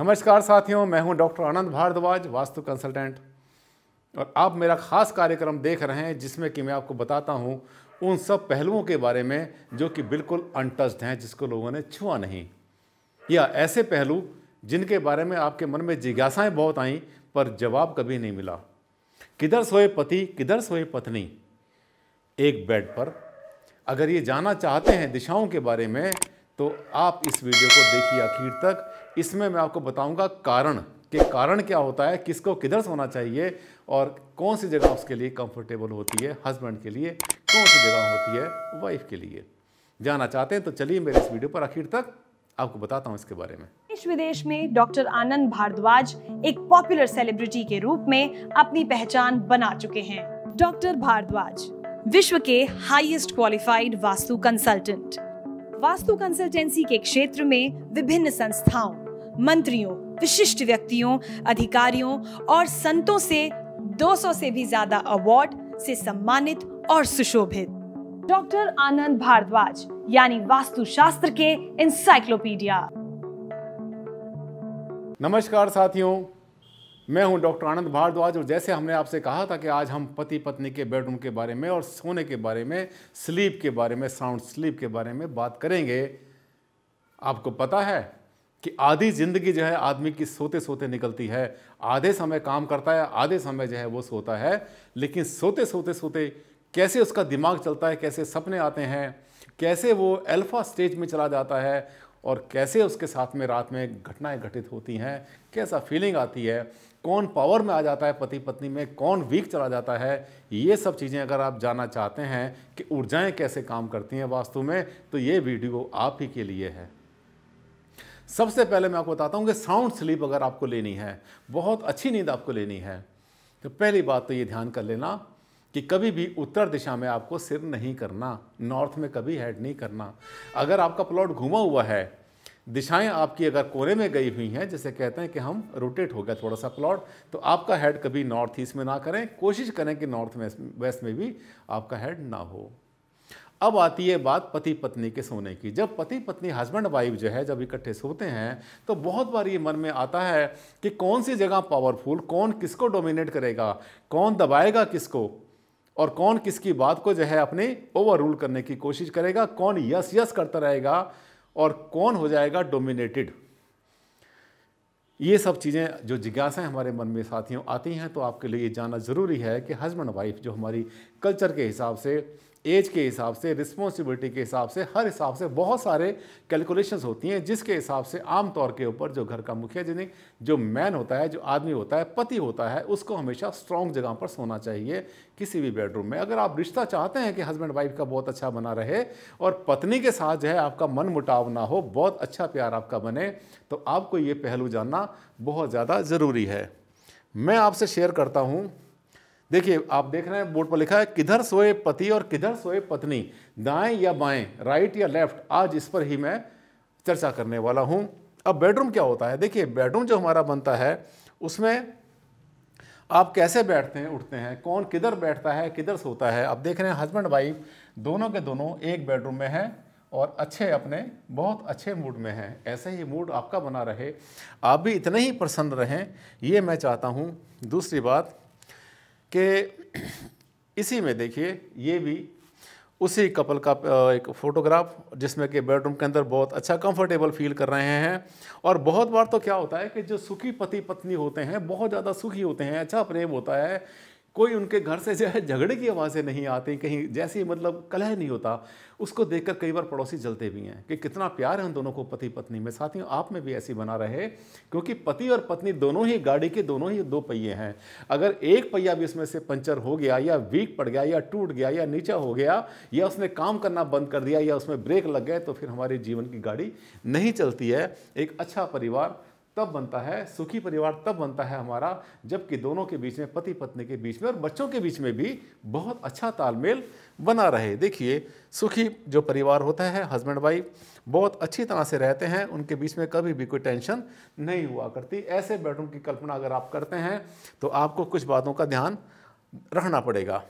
नमस्कार साथियों मैं हूं डॉक्टर आनंद भारद्वाज वास्तु कंसल्टेंट और आप मेरा खास कार्यक्रम देख रहे हैं जिसमें कि मैं आपको बताता हूं उन सब पहलुओं के बारे में जो कि बिल्कुल अनटस्ड हैं जिसको लोगों ने छुआ नहीं या ऐसे पहलू जिनके बारे में आपके मन में जिज्ञासाएँ बहुत आईं पर जवाब कभी नहीं मिला किधर सोए पति किधर सोए पत्नी एक बेड पर अगर ये जाना चाहते हैं दिशाओं के बारे में तो आप इस वीडियो को देखिए आखिर तक इसमें मैं आपको बताऊंगा कारण कि कारण क्या होता है किसको किधर सोना चाहिए और कौन सी जगह उसके लिए कंफर्टेबल होती है हस्बैंड के लिए कौन सी जगह होती है वाइफ के लिए जाना चाहते हैं तो चलिए मेरे इस वीडियो पर आखिर तक आपको बताता हूँ इसके बारे में देश विदेश में डॉक्टर आनंद भारद्वाज एक पॉपुलर सेलिब्रिटी के रूप में अपनी पहचान बना चुके हैं डॉक्टर भारद्वाज विश्व के highest qualified vastu consultant vastu consultancy के क्षेत्र में विभिन्न संस्थाओं मंत्रियों विशिष्ट व्यक्तियों अधिकारियों और संतों से 200 से भी ज्यादा अवार्ड से सम्मानित और सुशोभित डॉक्टर आनंद भारद्वाज यानी वास्तुशास्त्र के इंसाइक्लोपीडिया नमस्कार साथियों मैं हूं डॉक्टर आनंद भारद्वाज और जैसे हमने आपसे कहा था कि आज हम पति पत्नी के बेडरूम के बारे में और सोने के बारे में स्लीप के बारे में साउंड स्लीप के बारे में बात करेंगे आपको पता है कि आधी ज़िंदगी जो है आदमी की सोते सोते निकलती है आधे समय काम करता है आधे समय जो है वो सोता है लेकिन सोते सोते सोते कैसे उसका दिमाग चलता है कैसे सपने आते हैं कैसे वो अल्फ़ा स्टेज में चला जाता है और कैसे उसके साथ में रात में घटनाएं घटित होती हैं कैसा फीलिंग आती है कौन पावर में आ जाता है पति पत्नी में कौन वीक चला जाता है ये सब चीज़ें अगर आप जानना चाहते हैं कि ऊर्जाएं कैसे काम करती हैं वास्तु में तो ये वीडियो आप ही के लिए है सबसे पहले मैं आपको बताता हूँ कि साउंड स्लीप अगर आपको लेनी है बहुत अच्छी नींद आपको लेनी है तो पहली बात तो ये ध्यान कर लेना कि कभी भी उत्तर दिशा में आपको सिर नहीं करना नॉर्थ में कभी हेड नहीं करना अगर आपका प्लॉट घुमा हुआ है दिशाएं आपकी अगर कोने में गई हुई हैं जैसे कहते हैं कि हम रोटेट हो गया थोड़ा सा प्लॉट तो आपका हेड कभी नॉर्थ ईस्ट में ना करें कोशिश करें कि नॉर्थ वेस्ट में भी आपका हेड ना हो अब आती है बात पति पत्नी के सोने की जब पति पत्नी हस्बैंड वाइफ जो है जब इकट्ठे सोते हैं तो बहुत बार ये मन में आता है कि कौन सी जगह पावरफुल कौन किसको डोमिनेट करेगा कौन दबाएगा किसको और कौन किसकी बात को जो है अपने ओवर रूल करने की कोशिश करेगा कौन यस यस करता रहेगा और कौन हो जाएगा डोमिनेटेड ये सब चीज़ें जो जिज्ञासाएं हमारे मन में साथियों आती हैं तो आपके लिए ये जानना ज़रूरी है कि हस्बैंड वाइफ जो हमारी कल्चर के हिसाब से एज के हिसाब से रिस्पॉन्सिबिलिटी के हिसाब से हर हिसाब से बहुत सारे कैलकुलेशंस होती हैं जिसके हिसाब से आम तौर के ऊपर जो घर का मुखिया जिन्हें जो मैन होता है जो आदमी होता है पति होता है उसको हमेशा स्ट्रॉन्ग जगह पर सोना चाहिए किसी भी बेडरूम में अगर आप रिश्ता चाहते हैं कि हस्बैंड वाइफ का बहुत अच्छा बना रहे और पत्नी के साथ जो है आपका मन मुटाव ना हो बहुत अच्छा प्यार आपका बने तो आपको ये पहलू जानना बहुत ज़्यादा ज़रूरी है मैं आपसे शेयर करता हूँ देखिए आप देख रहे हैं बोर्ड पर लिखा है किधर सोए पति और किधर सोए पत्नी दाएं या बाएं राइट या लेफ्ट आज इस पर ही मैं चर्चा करने वाला हूं अब बेडरूम क्या होता है देखिए बेडरूम जो हमारा बनता है उसमें आप कैसे बैठते हैं उठते हैं कौन किधर बैठता है किधर सोता है आप देख रहे हैं हस्बैंड वाइफ दोनों के दोनों एक बेडरूम में हैं और अच्छे अपने बहुत अच्छे मूड में हैं ऐसे ही मूड आपका बना रहे आप भी इतने ही प्रसन्न रहें ये मैं चाहता हूँ दूसरी बात कि इसी में देखिए ये भी उसी कपल का एक फ़ोटोग्राफ जिसमें कि बेडरूम के अंदर बहुत अच्छा कंफर्टेबल फील कर रहे हैं और बहुत बार तो क्या होता है कि जो सुखी पति पत्नी होते हैं बहुत ज़्यादा सुखी होते हैं अच्छा प्रेम होता है कोई उनके घर से जो है झगड़े की आवाज़ें नहीं आती कहीं जैसी मतलब कलह नहीं होता उसको देखकर कई बार पड़ोसी जलते भी हैं कि कितना प्यार है उन दोनों को पति पत्नी में साथियों आप में भी ऐसी बना रहे क्योंकि पति और पत्नी दोनों ही गाड़ी के दोनों ही दो पहिए हैं अगर एक पहिया भी उसमें से पंचर हो गया या वीक पड़ गया या टूट गया या नीचा हो गया या उसने काम करना बंद कर दिया या उसमें ब्रेक लग गए तो फिर हमारे जीवन की गाड़ी नहीं चलती है एक अच्छा परिवार तब बनता है सुखी परिवार तब बनता है हमारा जबकि दोनों के बीच में पति पत्नी के बीच में और बच्चों के बीच में भी बहुत अच्छा तालमेल बना रहे देखिए सुखी जो परिवार होता है हस्बैंड वाइफ बहुत अच्छी तरह से रहते हैं उनके बीच में कभी भी कोई टेंशन नहीं हुआ करती ऐसे बेडरूम की कल्पना अगर आप करते हैं तो आपको कुछ बातों का ध्यान रखना पड़ेगा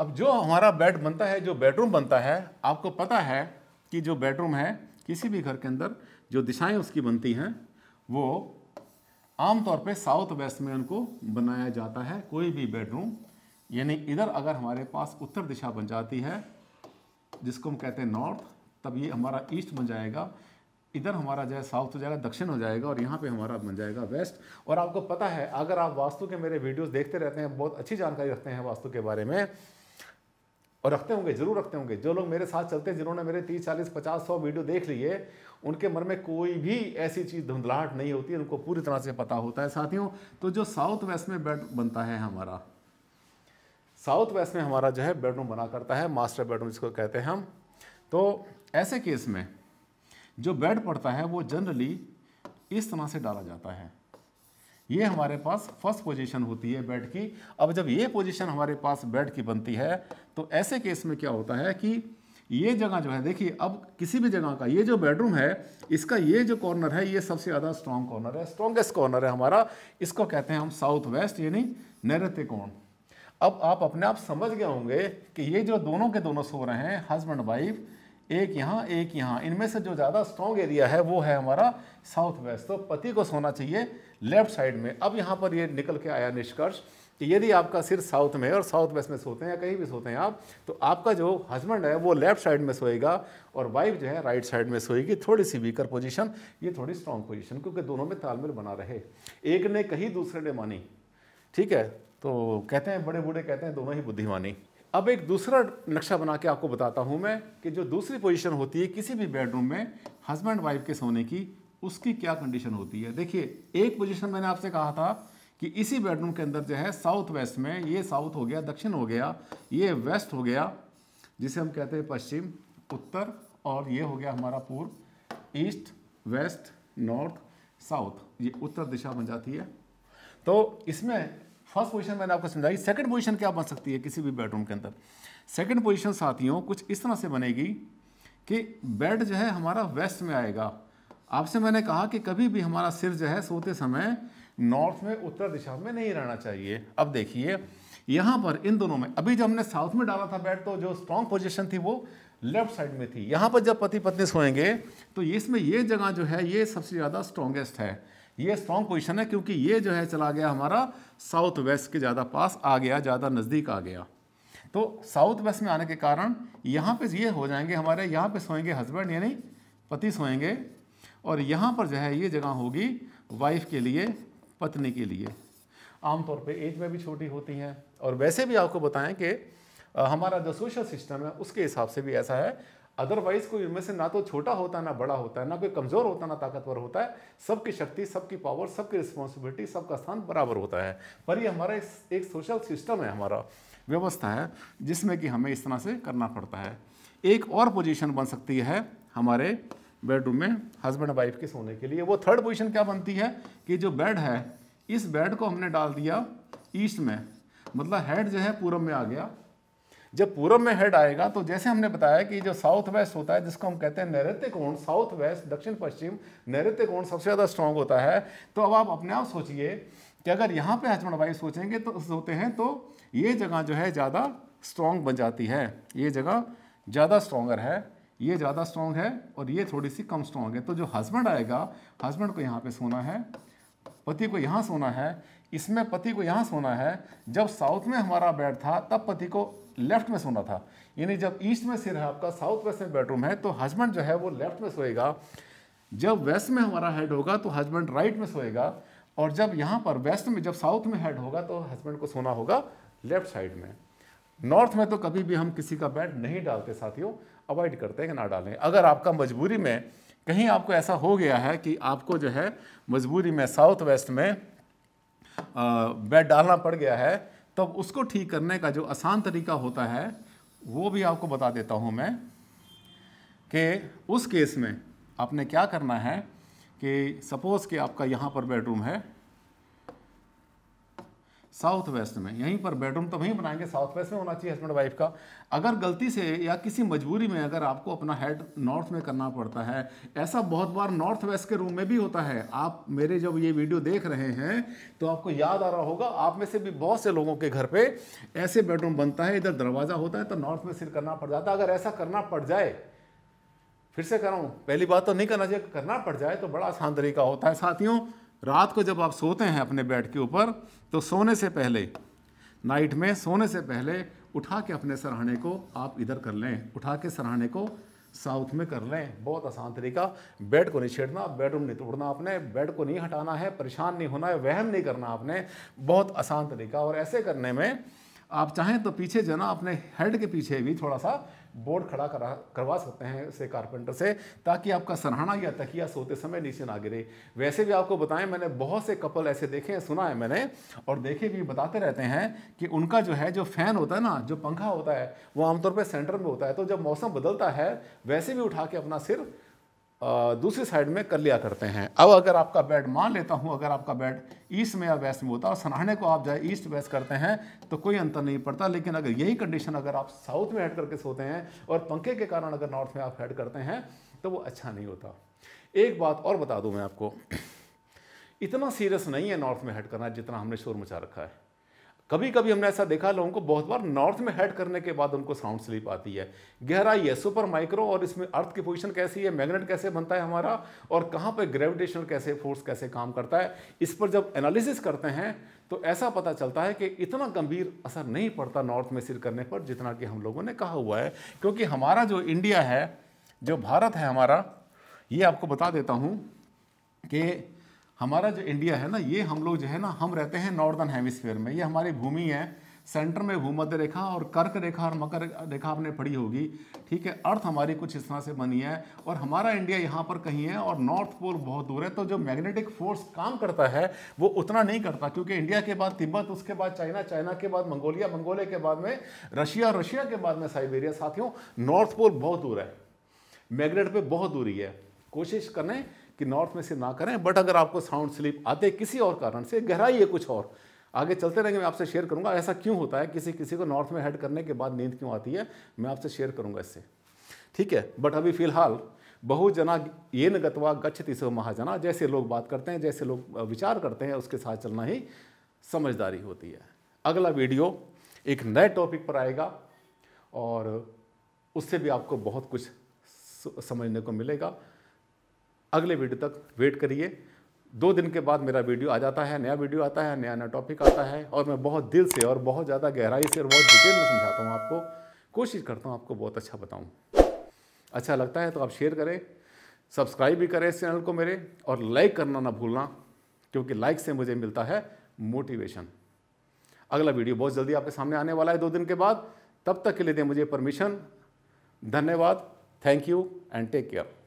अब जो हमारा बेड बनता है जो बेडरूम बनता है आपको पता है कि जो बेडरूम है किसी भी घर के अंदर जो दिशाएं उसकी बनती हैं वो आमतौर पे साउथ वेस्ट में उनको बनाया जाता है कोई भी बेडरूम यानी इधर अगर हमारे पास उत्तर दिशा बन जाती है जिसको हम कहते हैं नॉर्थ तब ये हमारा ईस्ट बन जाएगा इधर हमारा जो है साउथ हो जाएगा दक्षिण हो जाएगा और यहाँ पे हमारा बन जाएगा वेस्ट और आपको पता है अगर आप वास्तु के मेरे वीडियोस देखते रहते हैं बहुत अच्छी जानकारी रखते हैं वास्तु के बारे में और रखते होंगे जरूर रखते होंगे जो लोग मेरे साथ चलते हैं जिन्होंने मेरे तीस चालीस पचास सौ वीडियो देख लिए उनके मन में कोई भी ऐसी चीज़ धुंधलाहट नहीं होती उनको पूरी तरह से पता होता है साथियों तो जो साउथ वेस्ट में बेड बनता है हमारा साउथ वेस्ट में हमारा जो है बेडरूम बना करता है मास्टर बेडरूम जिसको कहते हैं हम तो ऐसे केस में जो बेड पड़ता है वो जनरली इस तरह से डाला जाता है ये हमारे पास फर्स्ट पोजीशन होती है बेड की अब जब ये पोजीशन हमारे पास बेड की बनती है तो ऐसे केस में क्या होता है कि ये जगह जो है देखिए अब किसी भी जगह का ये जो बेडरूम है इसका ये जो कॉर्नर है ये सबसे ज़्यादा स्ट्रॉन्ग कॉर्नर है स्ट्रॉन्गेस्ट कॉर्नर है हमारा इसको कहते हैं हम साउथ वेस्ट यानी नैरत्य कोण अब आप अपने आप समझ गए होंगे कि ये जो दोनों के दोनों सो रहे हैं हस्बैंड वाइफ एक यहाँ एक यहाँ इनमें से जो ज़्यादा स्ट्रॉन्ग एरिया है वो है हमारा साउथ वेस्ट तो पति को सोना चाहिए लेफ्ट साइड में अब यहाँ पर ये निकल के आया निष्कर्ष कि यदि आपका सिर साउथ में और साउथ वेस्ट में सोते हैं या कहीं भी सोते हैं आप तो आपका जो हस्बैंड है वो लेफ्ट साइड में सोएगा और वाइफ जो है राइट साइड में सोएगी थोड़ी सी वीकर पोजीशन ये थोड़ी स्ट्रॉन्ग पोजीशन क्योंकि दोनों में तालमेल बना रहे एक ने कहीं दूसरे ने मानी ठीक है तो कहते हैं बड़े बूढ़े कहते हैं दोनों ही बुद्धिमानी अब एक दूसरा नक्शा बना के आपको बताता हूँ मैं कि जो दूसरी पोजीशन होती है किसी भी बेडरूम में हस्बैंड वाइफ के सोने की उसकी क्या कंडीशन होती है देखिए एक पोजीशन मैंने आपसे कहा था कि इसी बेडरूम के अंदर जो है साउथ वेस्ट में ये साउथ हो गया दक्षिण हो गया ये वेस्ट हो गया जिसे हम कहते हैं पश्चिम उत्तर और ये हो गया हमारा पूर्व ईस्ट वेस्ट नॉर्थ साउथ ये उत्तर दिशा बन जाती है तो इसमें फर्स्ट पोजीशन मैंने आपको समझाई सेकंड पोजीशन क्या बन सकती है किसी भी बेडरूम के अंदर सेकंड पोजीशन साथियों कुछ इस तरह से बनेगी कि बेड जो है हमारा वेस्ट में आएगा आपसे मैंने कहा कि कभी भी हमारा सिर जो है सोते समय नॉर्थ में उत्तर दिशा में नहीं रहना चाहिए अब देखिए यहाँ पर इन दोनों में अभी जब हमने साउथ में डाला था बेड तो जो स्ट्रॉन्ग पोजीशन थी वो लेफ्ट साइड में थी यहाँ पर जब पति पत्नी सोएंगे तो इसमें ये जगह जो है ये सबसे ज़्यादा स्ट्रॉन्गेस्ट है ये स्ट्रॉन्ग पोजिशन है क्योंकि ये जो है चला गया हमारा साउथ वेस्ट के ज़्यादा पास आ गया ज़्यादा नज़दीक आ गया तो साउथ वेस्ट में आने के कारण यहाँ पे ये हो जाएंगे हमारे यहाँ पे सोएंगे हस्बैंड यानी पति सोएंगे और यहाँ पर जो है ये जगह होगी वाइफ के लिए पत्नी के लिए आमतौर पे एज में भी छोटी होती हैं और वैसे भी आपको बताएं कि हमारा जो सोशल सिस्टम है उसके हिसाब से भी ऐसा है अदरवाइज कोई इनमें से ना तो छोटा होता है ना बड़ा होता है ना कोई कमज़ोर होता ना ताकतवर होता है सबकी शक्ति सबकी पावर सबकी रिस्पॉन्सिबिलिटी सबका स्थान बराबर होता है पर ये हमारा एक सोशल सिस्टम है हमारा व्यवस्था है जिसमें कि हमें इस तरह से करना पड़ता है एक और पोजीशन बन सकती है हमारे बेडरूम में हस्बैंड वाइफ के सोने के लिए वो थर्ड पोजिशन क्या बनती है कि जो बेड है इस बेड को हमने डाल दिया ईस्ट में मतलब हेड जो है पूरब में आ गया जब पूर्व में हेड आएगा तो जैसे हमने बताया कि जो साउथ वेस्ट होता है जिसको हम कहते हैं नैऋत्य कोण साउथ वेस्ट दक्षिण पश्चिम नैऋत्य कोण सबसे ज़्यादा स्ट्रांग होता है तो अब आप अपने आप सोचिए कि अगर यहाँ पर हजमण वायु सोचेंगे तो होते हैं तो ये जगह जो है ज़्यादा स्ट्रांग बन जाती है ये जगह ज़्यादा स्ट्रोंगर है ये ज़्यादा स्ट्रॉन्ग है और ये थोड़ी सी कम स्ट्रॉन्ग है तो जो हस्बैंड आएगा हस्बैंड को यहाँ पे सोना है पति को यहाँ सोना है इसमें पति को यहाँ सोना है जब साउथ में हमारा बेड था तब पति को लेफ्ट में सोना था यानी जब ईस्ट में सिर है आपका साउथ वेस्ट में बेडरूम है तो हस्बैंड जो है वो लेफ्ट में सोएगा जब वेस्ट में हमारा हेड होगा तो हस्बैंड राइट में सोएगा और जब यहाँ पर वेस्ट में जब साउथ में हेड होगा तो हस्बैंड को सोना होगा लेफ्ट साइड में नॉर्थ में तो कभी भी हम किसी का बेड नहीं डालते साथियों अवॉइड करते हैं कि ना डालें अगर आपका मजबूरी में कहीं आपको ऐसा हो गया है कि आपको जो है मजबूरी में साउथ वेस्ट में बेड डालना पड़ गया है तब उसको ठीक करने का जो आसान तरीका होता है वो भी आपको बता देता हूँ मैं कि उस केस में आपने क्या करना है कि सपोज़ कि आपका यहाँ पर बेडरूम है साउथ वेस्ट में यहीं पर बेडरूम तो वहीं बनाएंगे साउथ वेस्ट में होना चाहिए हस्बैंड वाइफ का अगर गलती से या किसी मजबूरी में अगर आपको अपना हेड नॉर्थ में करना पड़ता है ऐसा बहुत बार नॉर्थ वेस्ट के रूम में भी होता है आप मेरे जब ये वीडियो देख रहे हैं तो आपको याद आ रहा होगा आप में से भी बहुत से लोगों के घर पर ऐसे बेडरूम बनता है इधर दरवाज़ा होता है तो नॉर्थ में सिर करना पड़ जाता है अगर ऐसा करना पड़ जाए फिर से कर रहा हूँ पहली बात तो नहीं करना चाहिए करना पड़ जाए तो बड़ा आसान तरीका होता है साथियों रात को जब आप सोते हैं अपने बेड के ऊपर तो सोने से पहले नाइट में सोने से पहले उठा के अपने सराहने को आप इधर कर लें उठा के सराहने को साउथ में कर लें बहुत आसान तरीका बेड को नहीं छेड़ना बेडरूम नहीं तोड़ना आपने बेड को नहीं हटाना है परेशान नहीं होना है वहम नहीं करना आपने बहुत आसान तरीका और ऐसे करने में आप चाहें तो पीछे जो ना अपने हेड के पीछे भी थोड़ा सा बोर्ड खड़ा करा करवा सकते हैं से कारपेंटर से ताकि आपका सरहाना या तकिया सोते समय नीचे ना गिरे वैसे भी आपको बताएं मैंने बहुत से कपल ऐसे देखे हैं सुना है मैंने और देखे भी बताते रहते हैं कि उनका जो है जो फ़ैन होता है ना जो पंखा होता है वो आमतौर पर सेंटर में होता है तो जब मौसम बदलता है वैसे भी उठा के अपना सिर दूसरी साइड में कर लिया करते हैं अब अगर आपका बेड मान लेता हूँ अगर आपका बेड ईस्ट में या वेस्ट में होता और सनाहने को आप जाए ईस्ट वेस्ट करते हैं तो कोई अंतर नहीं पड़ता लेकिन अगर यही कंडीशन अगर आप साउथ में ऐड करके सोते हैं और पंखे के कारण अगर नॉर्थ में आप ऐड करते हैं तो वो अच्छा नहीं होता एक बात और बता दूँ मैं आपको इतना सीरियस नहीं है नॉर्थ में हेड करना जितना हमने शोर मचा रखा है कभी कभी हमने ऐसा देखा लोगों को बहुत बार नॉर्थ में हेड करने के बाद उनको साउंड स्लीप आती है गहराई है सुपर माइक्रो और इसमें अर्थ की पोजीशन कैसी है मैग्नेट कैसे बनता है हमारा और कहाँ पर ग्रेविटेशनल कैसे फोर्स कैसे काम करता है इस पर जब एनालिसिस करते हैं तो ऐसा पता चलता है कि इतना गंभीर असर नहीं पड़ता नॉर्थ में सिर करने पर जितना कि हम लोगों ने कहा हुआ है क्योंकि हमारा जो इंडिया है जो भारत है हमारा ये आपको बता देता हूँ कि हमारा जो इंडिया है ना ये हम लोग जो है ना हम रहते हैं नॉर्दर्न हेमिस्फेयर में ये हमारी भूमि है सेंटर में भूमध्य रेखा और कर्क रेखा और मकर रेखा आपने पढ़ी होगी ठीक है अर्थ हमारी कुछ इस तरह से बनी है और हमारा इंडिया यहाँ पर कहीं है और नॉर्थ पोल बहुत दूर है तो जो मैग्नेटिक फोर्स काम करता है वो उतना नहीं करता क्योंकि इंडिया के बाद तिब्बत उसके बाद चाइना चाइना के बाद मंगोलिया मंगोलिया के बाद में रशिया रशिया के बाद में साइबेरिया साथियों नॉर्थ पोल बहुत दूर है मैग्नेट पर बहुत दूरी है कोशिश करें कि नॉर्थ में से ना करें बट अगर आपको साउंड स्लीप आते किसी और कारण से गहराई है कुछ और आगे चलते रहेंगे मैं आपसे शेयर करूंगा ऐसा क्यों होता है किसी किसी को नॉर्थ में हेड करने के बाद नींद क्यों आती है मैं आपसे शेयर करूंगा इससे ठीक है बट अभी फिलहाल बहुजना ये न गतवा गच्छति तीसो महाजना जैसे लोग बात करते हैं जैसे लोग विचार करते हैं उसके साथ चलना ही समझदारी होती है अगला वीडियो एक नए टॉपिक पर आएगा और उससे भी आपको बहुत कुछ समझने को मिलेगा अगले वीडियो तक वेट करिए दो दिन के बाद मेरा वीडियो आ जाता है नया वीडियो आता है नया नया टॉपिक आता है और मैं बहुत दिल से और बहुत ज़्यादा गहराई से और बहुत डिटेल में समझाता हूँ आपको कोशिश करता हूँ आपको बहुत अच्छा बताऊँ अच्छा लगता है तो आप शेयर करें सब्सक्राइब भी करें इस चैनल को मेरे और लाइक करना ना भूलना क्योंकि लाइक से मुझे मिलता है मोटिवेशन अगला वीडियो बहुत जल्दी आपके सामने आने वाला है दो दिन के बाद तब तक के लिए दें मुझे परमिशन धन्यवाद thank you and take care